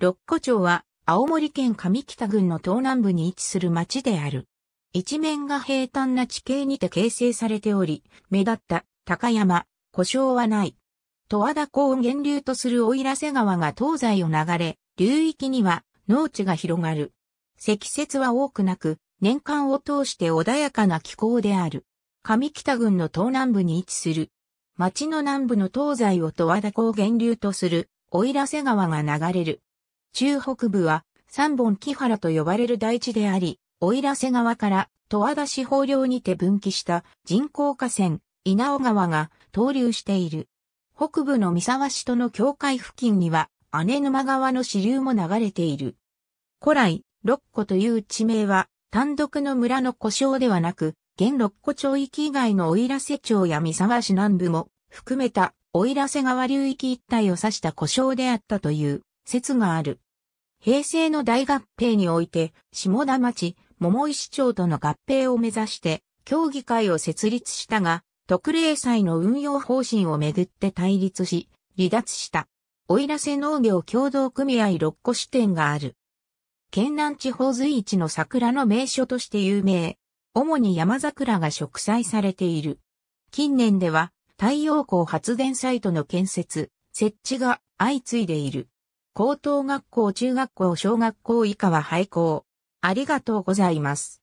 六個町は、青森県上北郡の東南部に位置する町である。一面が平坦な地形にて形成されており、目立った高山、故障はない。十和田港を源流とする奥入瀬川が東西を流れ、流域には農地が広がる。積雪は多くなく、年間を通して穏やかな気候である。上北郡の東南部に位置する。町の南部の東西を十和田港源流とする、奥入瀬川が流れる。中北部は三本木原と呼ばれる大地であり、奥入瀬川から十和田市方領にて分岐した人工河川、稲尾川が東流している。北部の三沢市との境界付近には、姉沼川の支流も流れている。古来、六湖という地名は、単独の村の故障ではなく、現六湖町域以外の奥入瀬町や三沢市南部も含めた奥入瀬川流域一帯を指した故障であったという。説がある。平成の大合併において、下田町、桃井市長との合併を目指して、協議会を設立したが、特例祭の運用方針をめぐって対立し、離脱した。おいらせ農業協同組合6個支店がある。県南地方随一の桜の名所として有名。主に山桜が植栽されている。近年では太陽光発電サイトの建設、設置が相次いでいる。高等学校、中学校、小学校以下は廃校。ありがとうございます。